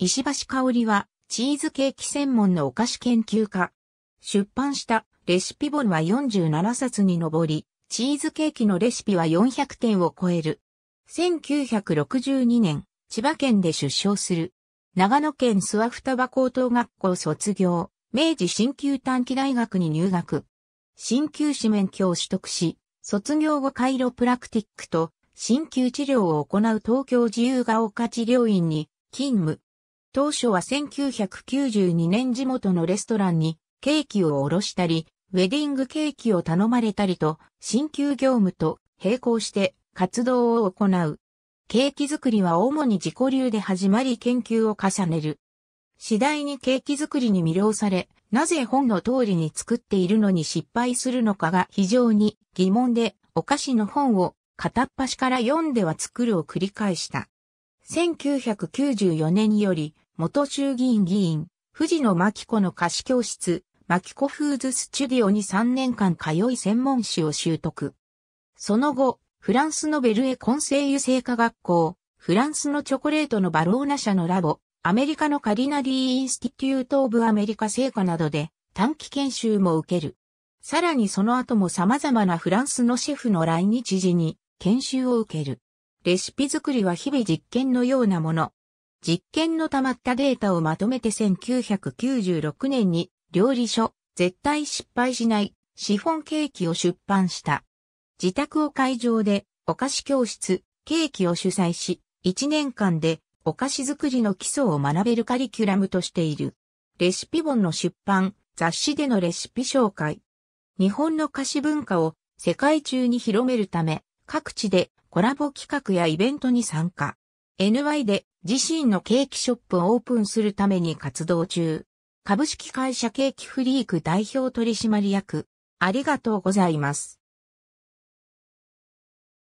石橋香織は、チーズケーキ専門のお菓子研究家。出版したレシピ本は47冊に上り、チーズケーキのレシピは400点を超える。1962年、千葉県で出生する。長野県諏訪双葉高等学校卒業、明治新旧短期大学に入学。新旧紙免許を取得し、卒業後カイロプラクティックと、新旧治療を行う東京自由が丘治療院に勤務。当初は1992年地元のレストランにケーキをおろしたり、ウェディングケーキを頼まれたりと、新旧業務と並行して活動を行う。ケーキ作りは主に自己流で始まり研究を重ねる。次第にケーキ作りに魅了され、なぜ本の通りに作っているのに失敗するのかが非常に疑問で、お菓子の本を片っ端から読んでは作るを繰り返した。1994年より、元衆議院議員、藤野真紀子の貸し教室、真紀子フーズスチュディオに3年間通い専門誌を習得。その後、フランスのベルエコンセイユ製菓学校、フランスのチョコレートのバローナ社のラボ、アメリカのカリナディインスティテュート・オブ・アメリカ製菓などで短期研修も受ける。さらにその後も様々なフランスのシェフの来日時に研修を受ける。レシピ作りは日々実験のようなもの。実験の溜まったデータをまとめて1996年に料理書、絶対失敗しない、シフォンケーキを出版した。自宅を会場で、お菓子教室、ケーキを主催し、1年間でお菓子作りの基礎を学べるカリキュラムとしている。レシピ本の出版、雑誌でのレシピ紹介。日本の菓子文化を世界中に広めるため、各地でコラボ企画やイベントに参加。NY で自身のケーキショップをオープンするために活動中。株式会社ケーキフリーク代表取締役。ありがとうございます。